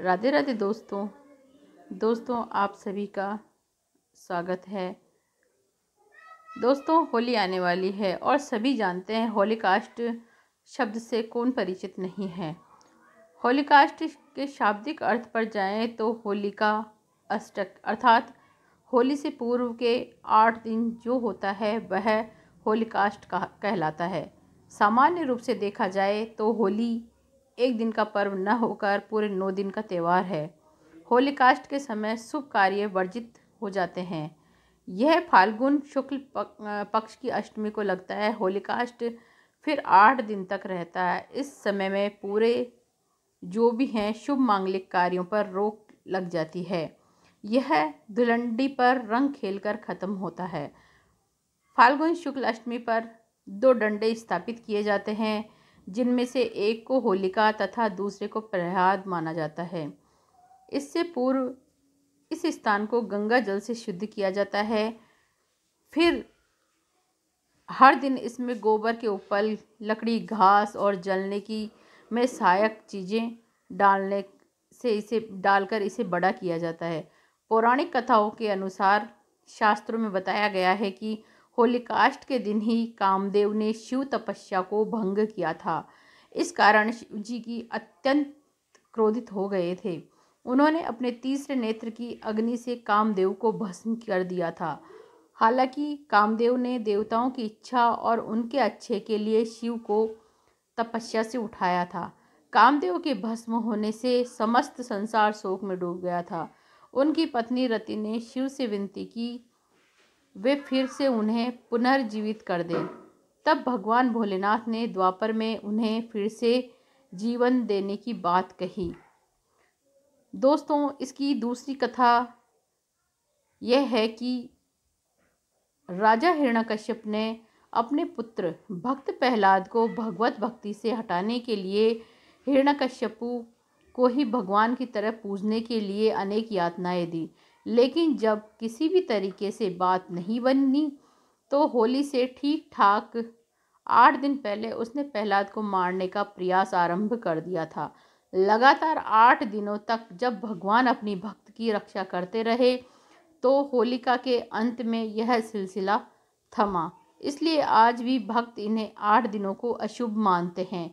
राधे राधे दोस्तों दोस्तों आप सभी का स्वागत है दोस्तों होली आने वाली है और सभी जानते हैं होलीकास्ट शब्द से कौन परिचित नहीं है होलीकास्ट के शाब्दिक अर्थ पर जाएं तो होलिका अष्टक अर्थात होली से पूर्व के आठ दिन जो होता है वह होलिकास्ट कहलाता है सामान्य रूप से देखा जाए तो होली एक दिन का पर्व न होकर पूरे नौ दिन का त्यौहार है होली कास्ट के समय शुभ कार्य वर्जित हो जाते हैं यह फाल्गुन शुक्ल पक्ष की अष्टमी को लगता है होली कास्ट फिर आठ दिन तक रहता है इस समय में पूरे जो भी हैं शुभ मांगलिक कार्यों पर रोक लग जाती है यह धुलंडी पर रंग खेलकर ख़त्म होता है फाल्गुन शुक्ल अष्टमी पर दो डंडे स्थापित किए जाते हैं जिनमें से एक को होलिका तथा दूसरे को प्रहलाद माना जाता है इससे पूर्व इस स्थान को गंगा जल से शुद्ध किया जाता है फिर हर दिन इसमें गोबर के ऊपर लकड़ी घास और जलने की में सहायक चीज़ें डालने से इसे डालकर इसे बड़ा किया जाता है पौराणिक कथाओं के अनुसार शास्त्रों में बताया गया है कि होलिकाष्ट के दिन ही कामदेव ने शिव तपस्या को भंग किया था इस कारण शिव जी की अत्यंत क्रोधित हो गए थे उन्होंने अपने तीसरे नेत्र की अग्नि से कामदेव को भस्म कर दिया था हालांकि कामदेव ने देवताओं की इच्छा और उनके अच्छे के लिए शिव को तपस्या से उठाया था कामदेव के भस्म होने से समस्त संसार शोक में डूब गया था उनकी पत्नी रति ने शिव से विनती की वे फिर से उन्हें पुनर्जीवित कर दें तब भगवान भोलेनाथ ने द्वापर में उन्हें फिर से जीवन देने की बात कही दोस्तों इसकी दूसरी कथा यह है कि राजा हिरणकश्यप ने अपने पुत्र भक्त प्रहलाद को भगवत भक्ति से हटाने के लिए हिरणकश्यपु को ही भगवान की तरह पूजने के लिए अनेक यातनाएं दी लेकिन जब किसी भी तरीके से बात नहीं बनी तो होली से ठीक ठाक आठ दिन पहले उसने प्रहलाद को मारने का प्रयास आरंभ कर दिया था लगातार आठ दिनों तक जब भगवान अपनी भक्त की रक्षा करते रहे तो होलिका के अंत में यह सिलसिला थमा इसलिए आज भी भक्त इन्हें आठ दिनों को अशुभ मानते हैं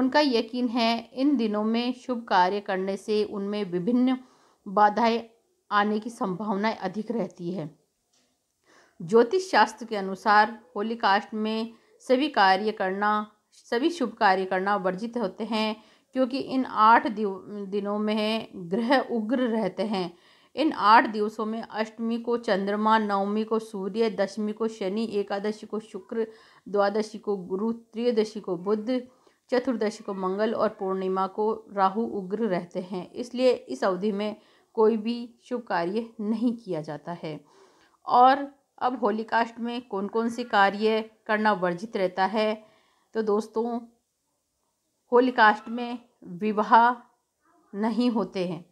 उनका यकीन है इन दिनों में शुभ कार्य करने से उनमें विभिन्न बाधाएं आने की संभावनाएं अधिक रहती है ज्योतिष शास्त्र के अनुसार होलीकास्ट में सभी कार्य करना सभी शुभ कार्य करना वर्जित होते हैं क्योंकि इन आठ दिनों में ग्रह उग्र रहते हैं इन आठ दिवसों में अष्टमी को चंद्रमा नवमी को सूर्य दशमी को शनि एकादशी को शुक्र द्वादशी को गुरु त्रयोदशी को बुद्ध चतुर्दशी को मंगल और पूर्णिमा को राहु उग्र रहते हैं इसलिए इस अवधि में कोई भी शुभ कार्य नहीं किया जाता है और अब कास्ट में कौन कौन से कार्य करना वर्जित रहता है तो दोस्तों कास्ट में विवाह नहीं होते हैं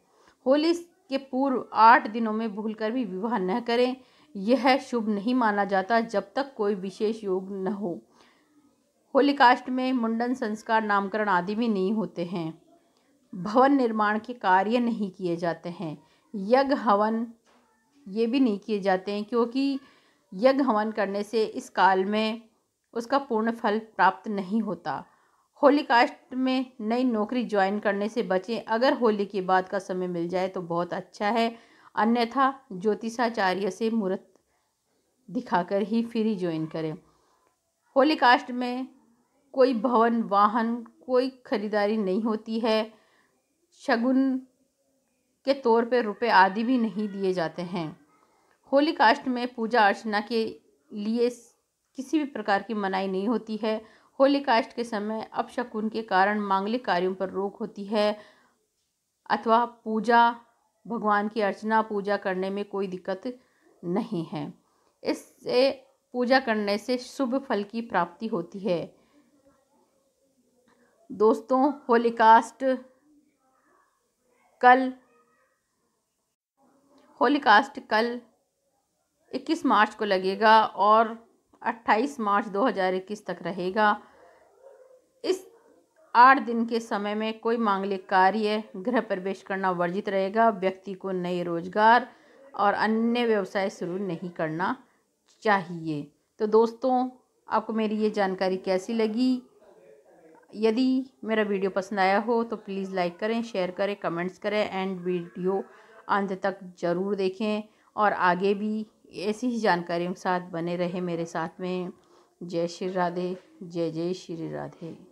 होली के पूर्व आठ दिनों में भूलकर भी विवाह न करें यह शुभ नहीं माना जाता जब तक कोई विशेष योग न हो कास्ट में मुंडन संस्कार नामकरण आदि भी नहीं होते हैं भवन निर्माण के कार्य नहीं किए जाते हैं यज्ञ हवन ये भी नहीं किए जाते हैं क्योंकि यज्ञ हवन करने से इस काल में उसका पूर्ण फल प्राप्त नहीं होता होली कास्ट में नई नौकरी ज्वाइन करने से बचें अगर होली के बाद का समय मिल जाए तो बहुत अच्छा है अन्यथा ज्योतिषाचार्य से मुहूर्त दिखाकर ही फिर ही ज्वाइन करें होली कास्ट में कोई भवन वाहन कोई खरीदारी नहीं होती है शगुन के तौर पर रुपए आदि भी नहीं दिए जाते हैं होली कास्ट में पूजा अर्चना के लिए किसी भी प्रकार की मनाही नहीं होती है होली कास्ट के समय अपशकुन के कारण मांगलिक कार्यों पर रोक होती है अथवा पूजा भगवान की अर्चना पूजा करने में कोई दिक्कत नहीं है इससे पूजा करने से शुभ फल की प्राप्ति होती है दोस्तों होली कास्ट कल होलीकास्ट कल 21 मार्च को लगेगा और 28 मार्च 2021 तक रहेगा इस आठ दिन के समय में कोई मांगलिक कार्य गृह प्रवेश करना वर्जित रहेगा व्यक्ति को नए रोजगार और अन्य व्यवसाय शुरू नहीं करना चाहिए तो दोस्तों आपको मेरी ये जानकारी कैसी लगी यदि मेरा वीडियो पसंद आया हो तो प्लीज़ लाइक करें शेयर करें कमेंट्स करें एंड वीडियो अंत तक ज़रूर देखें और आगे भी ऐसी ही जानकारियों के साथ बने रहे मेरे साथ में जय श्री राधे जय जय श्री राधे